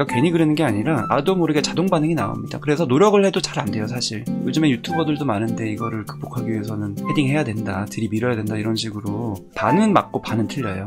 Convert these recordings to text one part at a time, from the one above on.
그러 그러니까 괜히 그러는 게 아니라 나도 모르게 자동 반응이 나옵니다. 그래서 노력을 해도 잘 안 돼요, 사실. 요즘에 유튜버들도 많은데 이거를 극복하기 위해서는 헤딩 해야 된다, 들이밀어야 된다 이런 식으로 반은 맞고 반은 틀려요.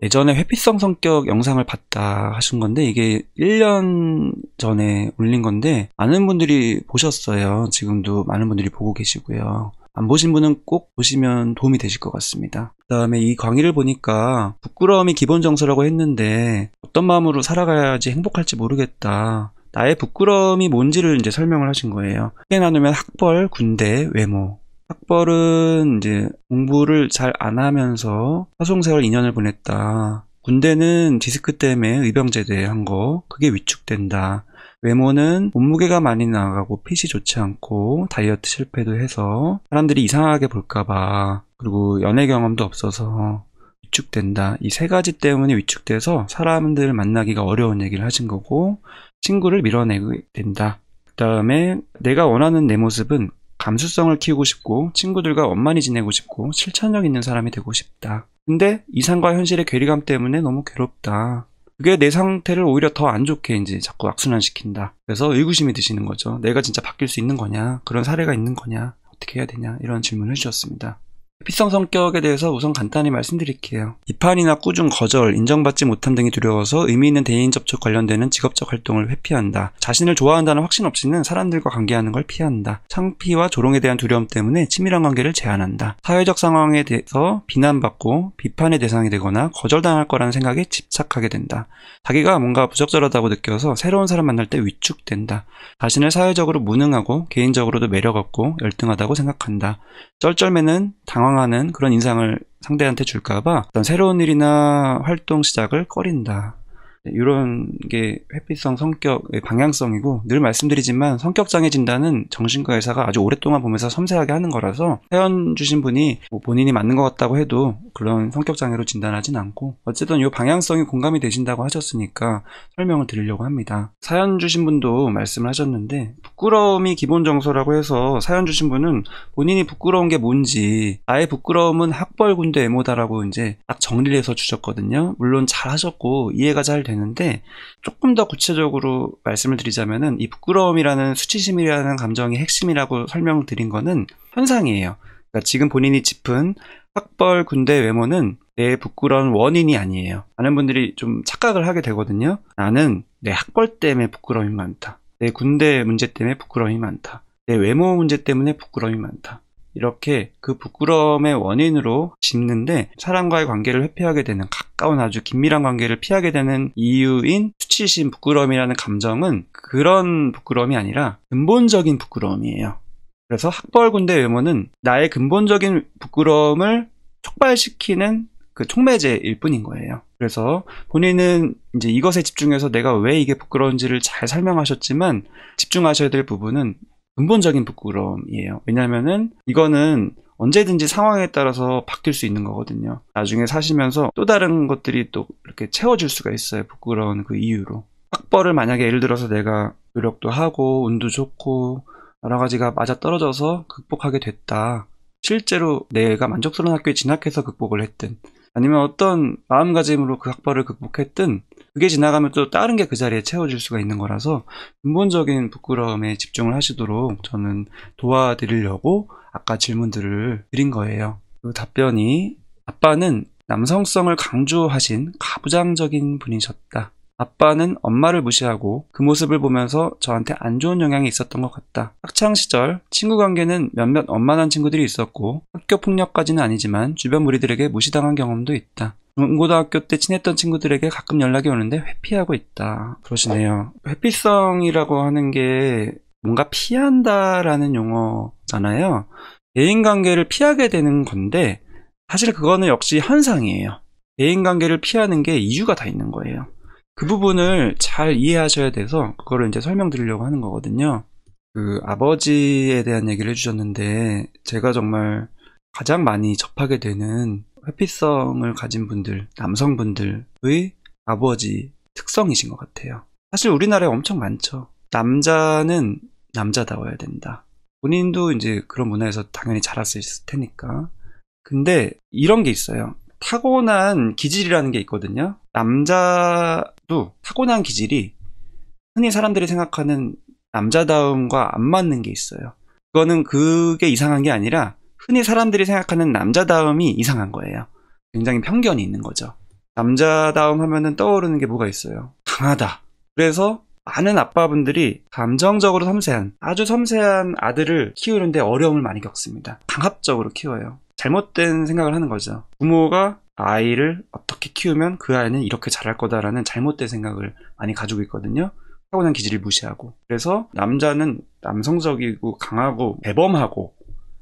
예전에 회피성 성격 영상을 봤다 하신 건데 이게 1년 전에 올린 건데 많은 분들이 보셨어요. 지금도 많은 분들이 보고 계시고요. 안 보신 분은 꼭 보시면 도움이 되실 것 같습니다. 그 다음에 이 강의를 보니까 부끄러움이 기본 정서라고 했는데 어떤 마음으로 살아가야지 행복할지 모르겠다. 나의 부끄러움이 뭔지를 이제 설명을 하신 거예요. 크게 나누면 학벌, 군대, 외모. 학벌은 이제 공부를 잘 안 하면서 사송세월 2년을 보냈다. 군대는 디스크 때문에 의병제대한 거, 그게 위축된다. 외모는 몸무게가 많이 나가고 핏이 좋지 않고 다이어트 실패도 해서 사람들이 이상하게 볼까봐 그리고 연애 경험도 없어서 위축된다. 이 세 가지 때문에 위축돼서 사람들을 만나기가 어려운 얘기를 하신 거고 친구를 밀어내게 된다. 그 다음에 내가 원하는 내 모습은 감수성을 키우고 싶고 친구들과 원만히 지내고 싶고 실천력 있는 사람이 되고 싶다. 근데 이상과 현실의 괴리감 때문에 너무 괴롭다. 그게 내 상태를 오히려 더 안 좋게 이제 자꾸 악순환시킨다. 그래서 의구심이 드시는 거죠. 내가 진짜 바뀔 수 있는 거냐? 그런 사례가 있는 거냐? 어떻게 해야 되냐? 이런 질문을 해주셨습니다. 피성 성격에 대해서 우선 간단히 말씀드릴게요. 비판이나 꾸준 거절, 인정받지 못함 등이 두려워서 의미 있는 대인 접촉 관련되는 직업적 활동을 회피한다. 자신을 좋아한다는 확신 없이는 사람들과 관계하는 걸 피한다. 창피와 조롱에 대한 두려움 때문에 치밀한 관계를 제한한다. 사회적 상황에 대해서 비난받고 비판의 대상이 되거나 거절당할 거라는 생각에 집착하게 된다. 자기가 뭔가 부적절하다고 느껴서 새로운 사람 만날 때 위축된다. 자신을 사회적으로 무능하고 개인적으로도 매력 없고 열등하다고 생각한다. 쩔쩔매는 당황 저항하는 그런 인상을 상대한테 줄까봐 어떤 새로운 일이나 활동 시작을 꺼린다. 이런 네, 게 회피성 성격의 예, 방향성이고 늘 말씀드리지만 성격장애 진단은 정신과 의사가 아주 오랫동안 보면서 섬세하게 하는 거라서 회원 주신 분이 뭐 본인이 맞는 것 같다고 해도 그런 성격 장애로 진단하진 않고 어쨌든 이 방향성이 공감이 되신다고 하셨으니까 설명을 드리려고 합니다. 사연 주신 분도 말씀을 하셨는데 부끄러움이 기본 정서라고 해서 사연 주신 분은 본인이 부끄러운 게 뭔지 아예 부끄러움은 학벌 군대 애모다라고 이제 딱 정리를 해서 주셨거든요. 물론 잘 하셨고 이해가 잘 되는데 조금 더 구체적으로 말씀을 드리자면은 이 부끄러움이라는 수치심이라는 감정이 핵심이라고 설명을 드린 거는 현상이에요. 그러니까 지금 본인이 짚은 학벌, 군대, 외모는 내 부끄러운 원인이 아니에요. 많은 분들이 좀 착각을 하게 되거든요. 나는 내 학벌 때문에 부끄러움이 많다. 내 군대 문제 때문에 부끄러움이 많다. 내 외모 문제 때문에 부끄러움이 많다. 이렇게 그 부끄러움의 원인으로 짚는데 사람과의 관계를 회피하게 되는 가까운 아주 긴밀한 관계를 피하게 되는 이유인 수치심 부끄러움이라는 감정은 그런 부끄러움이 아니라 근본적인 부끄러움이에요. 그래서 학벌 군대 외모는 나의 근본적인 부끄러움을 촉발시키는 그 촉매제일 뿐인 거예요. 그래서 본인은 이제 이것에 집중해서 내가 왜 이게 부끄러운지를 잘 설명하셨지만 집중하셔야 될 부분은 근본적인 부끄러움이에요. 왜냐면은 이거는 언제든지 상황에 따라서 바뀔 수 있는 거거든요. 나중에 사시면서 또 다른 것들이 또 이렇게 채워줄 수가 있어요. 부끄러운 그 이유로. 학벌을 만약에 예를 들어서 내가 노력도 하고 운도 좋고 여러 가지가 맞아 떨어져서 극복하게 됐다. 실제로 내가 만족스러운 학교에 진학해서 극복을 했든 아니면 어떤 마음가짐으로 그 학벌을 극복했든 그게 지나가면 또 다른 게 그 자리에 채워질 수가 있는 거라서 근본적인 부끄러움에 집중을 하시도록 저는 도와드리려고 아까 질문들을 드린 거예요. 그 답변이 아빠는 남성성을 강조하신 가부장적인 분이셨다. 아빠는 엄마를 무시하고 그 모습을 보면서 저한테 안 좋은 영향이 있었던 것 같다. 학창 시절 친구 관계는 몇몇 엄만한 친구들이 있었고 학교 폭력까지는 아니지만 주변 무리들에게 무시당한 경험도 있다. 중고등학교 때 친했던 친구들에게 가끔 연락이 오는데 회피하고 있다. 그러시네요. 회피성이라고 하는 게 뭔가 피한다라는 용어잖아요. 대인 관계를 피하게 되는 건데 사실 그거는 역시 현상이에요. 대인 관계를 피하는 게 이유가 다 있는 거예요. 그 부분을 잘 이해하셔야 돼서 그거를 이제 설명드리려고 하는 거거든요. 그 아버지에 대한 얘기를 해주셨는데 제가 정말 가장 많이 접하게 되는 회피성을 가진 분들, 남성분들의 아버지 특성이신 것 같아요. 사실 우리나라에 엄청 많죠. 남자는 남자다워야 된다. 본인도 이제 그런 문화에서 당연히 자랐을 테니까. 근데 이런 게 있어요. 타고난 기질이라는 게 있거든요. 남자 또 타고난 기질이 흔히 사람들이 생각하는 남자다움과 안 맞는 게 있어요. 그거는 그게 이상한 게 아니라 흔히 사람들이 생각하는 남자다움이 이상한 거예요. 굉장히 편견이 있는 거죠. 남자다움 하면은 떠오르는 게 뭐가 있어요? 강하다. 그래서 많은 아빠분들이 감정적으로 섬세한, 아주 섬세한 아들을 키우는데 어려움을 많이 겪습니다. 강압적으로 키워요. 잘못된 생각을 하는 거죠. 부모가 아이를 어떻게 키우면 그 아이는 이렇게 자랄 거다라는 잘못된 생각을 많이 가지고 있거든요. 타고난 기질을 무시하고. 그래서 남자는 남성적이고 강하고 대범하고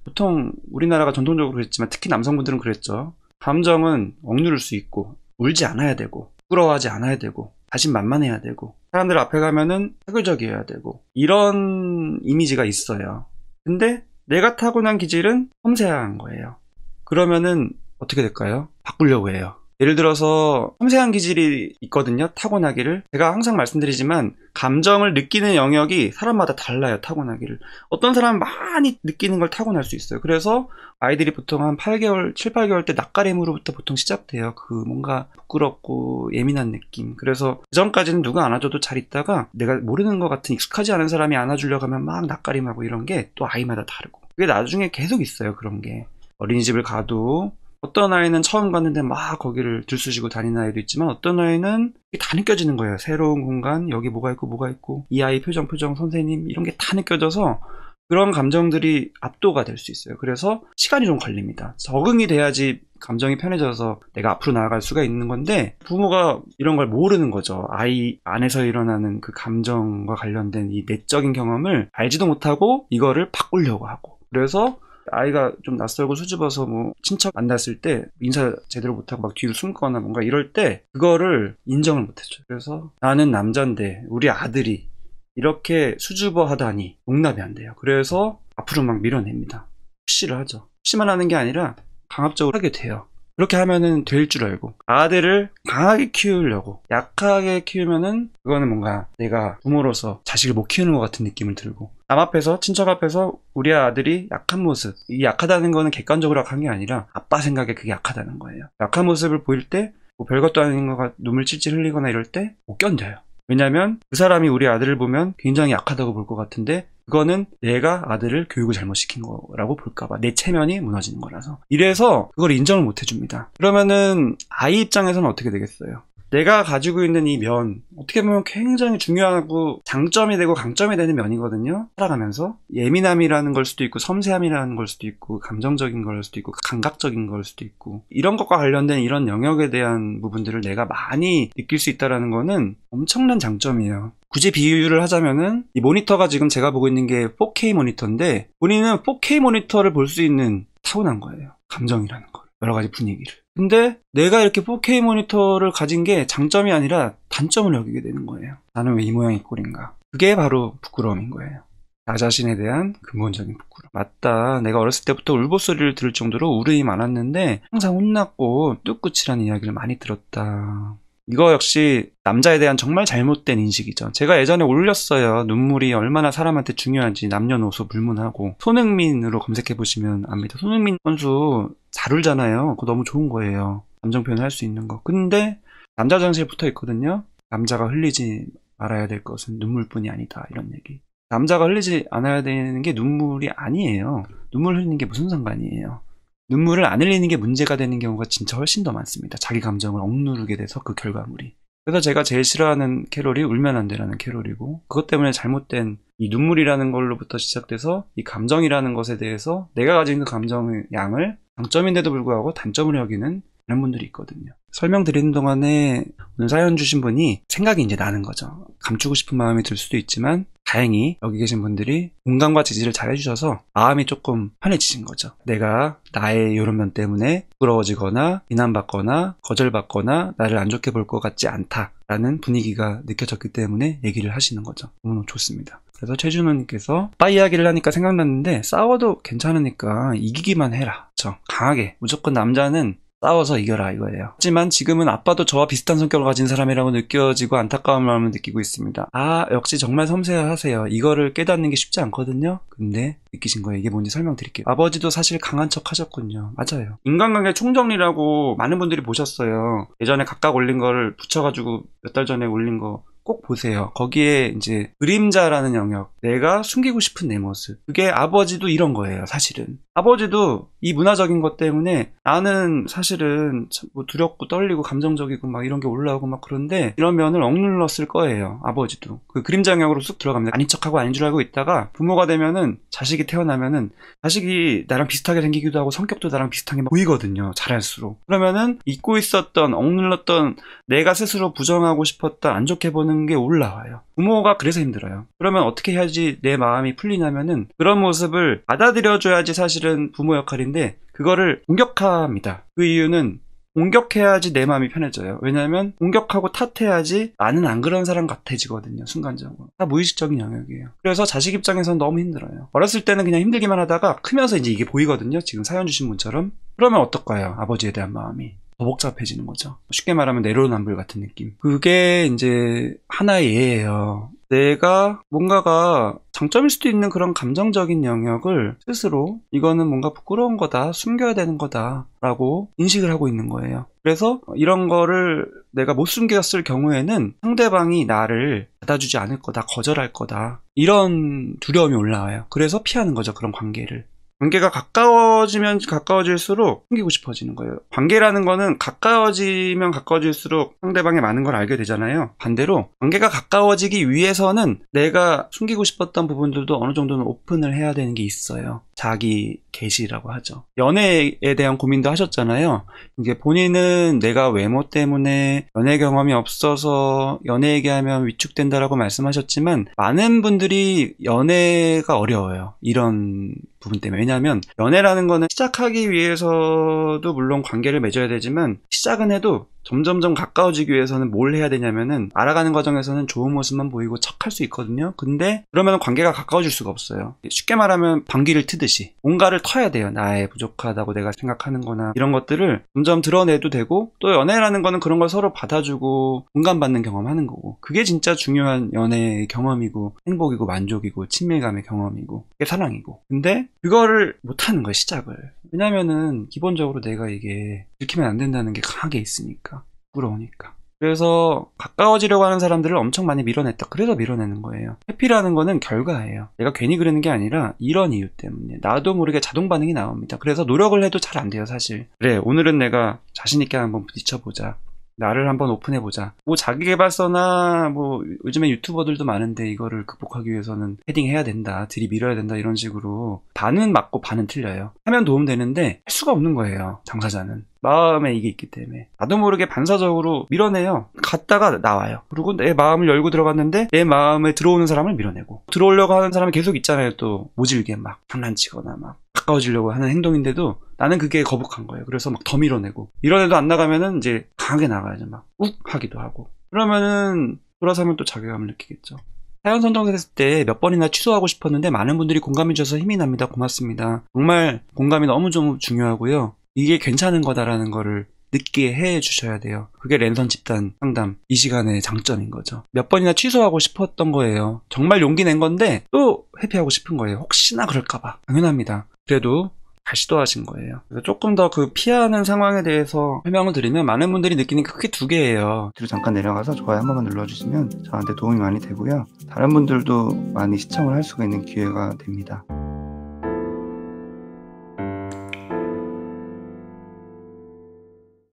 보통 우리나라가 전통적으로 그랬지만 특히 남성분들은 그랬죠. 감정은 억누를 수 있고 울지 않아야 되고 부끄러워하지 않아야 되고 자신 만만해야 되고 사람들 앞에 가면은 태교적이어야 되고 이런 이미지가 있어요. 근데 내가 타고난 기질은 섬세한 거예요. 그러면은 어떻게 될까요? 바꾸려고 해요. 예를 들어서 섬세한 기질이 있거든요. 타고나기를. 제가 항상 말씀드리지만 감정을 느끼는 영역이 사람마다 달라요. 타고나기를. 어떤 사람은 많이 느끼는 걸 타고날 수 있어요. 그래서 아이들이 보통 한 8개월, 7, 8개월 때 낯가림으로부터 보통 시작돼요. 그 뭔가 부끄럽고 예민한 느낌. 그래서 그전까지는 누가 안아줘도 잘 있다가 내가 모르는 것 같은 익숙하지 않은 사람이 안아주려고 하면 막 낯가림하고 이런 게 또 아이마다 다르고. 그게 나중에 계속 있어요. 그런 게. 어린이집을 가도 어떤 아이는 처음 갔는데 막 거기를 들쑤시고 다니는 아이도 있지만 어떤 아이는 다 느껴지는 거예요. 새로운 공간, 여기 뭐가 있고 뭐가 있고 이 아이 표정 표정 선생님 이런 게 다 느껴져서 그런 감정들이 압도가 될 수 있어요. 그래서 시간이 좀 걸립니다. 적응이 돼야지 감정이 편해져서 내가 앞으로 나아갈 수가 있는 건데 부모가 이런 걸 모르는 거죠. 아이 안에서 일어나는 그 감정과 관련된 이 내적인 경험을 알지도 못하고 이거를 바꾸려고 하고 그래서 아이가 좀 낯설고 수줍어서 뭐 친척 만났을 때 인사 제대로 못하고 막 뒤로 숨거나 뭔가 이럴 때 그거를 인정을 못했죠. 그래서 나는 남잔데 우리 아들이 이렇게 수줍어 하다니 용납이 안 돼요. 그래서 앞으로 막 밀어냅니다. 푸시를 하죠. 푸시만 하는 게 아니라 강압적으로 하게 돼요. 그렇게 하면은 될 줄 알고 아들을 강하게 키우려고 약하게 키우면은 그거는 뭔가 내가 부모로서 자식을 못 키우는 것 같은 느낌을 들고 남 앞에서 친척 앞에서 우리 아들이 약한 모습 이 약하다는 거는 객관적으로 약한 게 아니라 아빠 생각에 그게 약하다는 거예요 약한 모습을 보일 때뭐 별것도 아닌 거가 눈물 찔찔 흘리거나 이럴 때 못 견뎌요 왜냐면 그 사람이 우리 아들을 보면 굉장히 약하다고 볼 것 같은데 그거는 내가 아들을 교육을 잘못 시킨 거라고 볼까봐 내 체면이 무너지는 거라서 이래서 그걸 인정을 못 해줍니다 그러면은 아이 입장에서는 어떻게 되겠어요 내가 가지고 있는 이 면, 어떻게 보면 굉장히 중요하고 장점이 되고 강점이 되는 면이거든요. 살아가면서 예민함이라는 걸 수도 있고 섬세함이라는 걸 수도 있고 감정적인 걸 수도 있고 감각적인 걸 수도 있고 이런 것과 관련된 이런 영역에 대한 부분들을 내가 많이 느낄 수 있다라는 거는 엄청난 장점이에요. 굳이 비유를 하자면은 이 모니터가 지금 제가 보고 있는 게 4K 모니터인데 본인은 4K 모니터를 볼 수 있는 타고난 거예요. 감정이라는 걸. 여러 가지 분위기를. 근데 내가 이렇게 4K 모니터를 가진 게 장점이 아니라 단점을 여기게 되는 거예요. 나는 왜 이 모양의 꼴인가? 그게 바로 부끄러움인 거예요. 나 자신에 대한 근본적인 부끄러움. 맞다. 내가 어렸을 때부터 울보소리를 들을 정도로 울음이 많았는데 항상 혼났고 뚝끝이라는 이야기를 많이 들었다. 이거 역시 남자에 대한 정말 잘못된 인식이죠. 제가 예전에 올렸어요. 눈물이 얼마나 사람한테 중요한지 남녀노소 불문하고 손흥민으로 검색해 보시면 압니다. 손흥민 선수 잘 울잖아요. 그거 너무 좋은 거예요. 감정 표현할수 있는 거. 근데 남자 화장실 붙어 있거든요. 남자가 흘리지 말아야 될 것은 눈물뿐이 아니다. 이런 얘기. 남자가 흘리지 않아야 되는 게 눈물이 아니에요. 눈물 흘리는 게 무슨 상관이에요. 눈물을 안 흘리는 게 문제가 되는 경우가 진짜 훨씬 더 많습니다. 자기 감정을 억누르게 돼서 그 결과물이. 그래서 제가 제일 싫어하는 캐롤이 울면 안 되라는 캐롤이고 그것 때문에 잘못된 이 눈물이라는 걸로부터 시작돼서 이 감정이라는 것에 대해서 내가 가진 그 감정의 양을 장점인데도 불구하고 단점을 여기는 많은 분들이 있거든요. 설명드리는 동안에 오늘 사연 주신 분이 생각이 이제 나는 거죠. 감추고 싶은 마음이 들 수도 있지만 다행히 여기 계신 분들이 공감과 지지를 잘 해주셔서 마음이 조금 편해지신 거죠. 내가 나의 이런 면 때문에 부끄러워지거나 비난받거나 거절받거나 나를 안 좋게 볼 것 같지 않다라는 분위기가 느껴졌기 때문에 얘기를 하시는 거죠. 너무 좋습니다. 그래서 최준호님께서 빠 이야기를 하니까 생각났는데 싸워도 괜찮으니까 이기기만 해라. 그렇 강하게 무조건 남자는 싸워서 이겨라 이거예요. 하지만 지금은 아빠도 저와 비슷한 성격을 가진 사람이라고 느껴지고 안타까운마음을 느끼고 있습니다. 아 역시 정말 섬세하세요. 이거를 깨닫는 게 쉽지 않거든요. 근데 느끼신 거예요. 이게 뭔지 설명드릴게요. 아버지도 사실 강한 척 하셨군요. 맞아요. 인간관계 총정리라고 많은 분들이 보셨어요. 예전에 각각 올린 거를 붙여가지고 몇 달 전에 올린 거꼭 보세요. 거기에 이제 그림자라는 영역, 내가 숨기고 싶은 내 모습. 그게 아버지도 이런 거예요, 사실은. 아버지도 이 문화적인 것 때문에 나는 사실은 뭐 두렵고 떨리고 감정적이고 막 이런 게 올라오고 막 그런데 이런면을 억눌렀을 거예요. 아버지도. 그그림장 영역으로 쑥 들어갑니다. 아닌 척하고 아닌 줄 알고 있다가 부모가 되면은 자식이 태어나면은 자식이 나랑 비슷하게 생기기도 하고 성격도 나랑 비슷하게 보이거든요. 잘할수록. 그러면은 잊고 있었던 억눌렀던 내가 스스로 부정하고 싶었다안 좋게 보는 게 올라와요. 부모가 그래서 힘들어요. 그러면 어떻게 해야지 내 마음이 풀리냐면은 그런 모습을 받아들여줘야지 사실 사실은 부모 역할인데 그거를 공격합니다. 그 이유는 공격해야지 내 마음이 편해져요. 왜냐하면 공격하고 탓해야지 나는 안 그런 사람 같아지거든요. 순간적으로. 다 무의식적인 영역이에요. 그래서 자식 입장에선 너무 힘들어요. 어렸을 때는 그냥 힘들기만 하다가 크면서 이제 이게 보이거든요. 지금 사연 주신 분처럼. 그러면 어떨까요? 아버지에 대한 마음이. 더 복잡해지는 거죠. 쉽게 말하면 내로남불 같은 느낌. 그게 이제 하나의 예예요. 내가 뭔가가 장점일 수도 있는 그런 감정적인 영역을 스스로 이거는 뭔가 부끄러운 거다, 숨겨야 되는 거다 라고 인식을 하고 있는 거예요. 그래서 이런 거를 내가 못 숨겼을 경우에는 상대방이 나를 받아주지 않을 거다, 거절할 거다 이런 두려움이 올라와요. 그래서 피하는 거죠, 그런 관계를. 관계가 가까워지면 가까워질수록 숨기고 싶어지는 거예요. 관계라는 거는 가까워지면 가까워질수록 상대방의 많은 걸 알게 되잖아요. 반대로 관계가 가까워지기 위해서는 내가 숨기고 싶었던 부분들도 어느 정도는 오픈을 해야 되는 게 있어요. 자기 계시라고 하죠. 연애에 대한 고민도 하셨잖아요. 이제 본인은 내가 외모 때문에 연애 경험이 없어서 연애 얘기하면 위축된다라고 말씀하셨지만 많은 분들이 연애가 어려워요. 이런 부분 때문에 왜냐하면 연애라는 거는 시작하기 위해서도 물론 관계를 맺어야 되지만 시작은 해도 점점점 가까워지기 위해서는 뭘 해야 되냐면은 알아가는 과정에서는 좋은 모습만 보이고 척할 수 있거든요. 근데 그러면 관계가 가까워질 수가 없어요. 쉽게 말하면 방귀를 트듯이 뭔가를 터야 돼요. 나의 부족하다고 내가 생각하는 거나 이런 것들을 점점 드러내도 되고 또 연애라는 거는 그런 걸 서로 받아주고 공감받는 경험하는 거고 그게 진짜 중요한 연애의 경험이고 행복이고 만족이고 친밀감의 경험이고 그게 사랑이고 근데 그거를 못하는 거예요 시작을 왜냐면은 기본적으로 내가 이게 지키면 안 된다는 게 강하게 있으니까 부러우니까 그래서 가까워지려고 하는 사람들을 엄청 많이 밀어냈다 그래서 밀어내는 거예요 해피라는 거는 결과예요 내가 괜히 그러는 게 아니라 이런 이유 때문에 나도 모르게 자동 반응이 나옵니다 그래서 노력을 해도 잘 안 돼요 사실 그래 오늘은 내가 자신 있게 한번 부딪혀보자 나를 한번 오픈해보자. 뭐 자기개발서나 뭐 요즘에 유튜버들도 많은데 이거를 극복하기 위해서는 헤딩해야 된다. 들이 밀어야 된다. 이런 식으로 반은 맞고 반은 틀려요. 하면 도움되는데 할 수가 없는 거예요. 당사자는. 마음에 이게 있기 때문에 나도 모르게 반사적으로 밀어내요. 갔다가 나와요. 그리고 내 마음을 열고 들어갔는데 내 마음에 들어오는 사람을 밀어내고 들어오려고 하는 사람이 계속 있잖아요. 또 모질게 막 장난치거나 막 가까워지려고 하는 행동인데도 나는 그게 거북한 거예요. 그래서 막 더 밀어내고 이런애도 안 나가면은 이제 강하게 나가야죠. 막 욱 하기도 하고 그러면은 돌아서면 또 자괴감을 느끼겠죠. 사연 선정했을때 몇 번이나 취소하고 싶었는데 많은 분들이 공감해 주셔서 힘이 납니다. 고맙습니다. 정말 공감이 너무 좀 중요하고요. 이게 괜찮은 거다라는 거를 늦게 해 주셔야 돼요. 그게 랜선 집단 상담 이 시간의 장점인 거죠. 몇 번이나 취소하고 싶었던 거예요. 정말 용기 낸 건데 또 회피하고 싶은 거예요. 혹시나 그럴까봐. 당연합니다. 그래도 다시 또 하신 거예요. 그래서 조금 더 그 피하는 상황에 대해서 설명을 드리면 많은 분들이 느끼는 크게 두 개예요. 뒤로 잠깐 내려가서 좋아요 한 번만 눌러주시면 저한테 도움이 많이 되고요. 다른 분들도 많이 시청을 할 수가 있는 기회가 됩니다.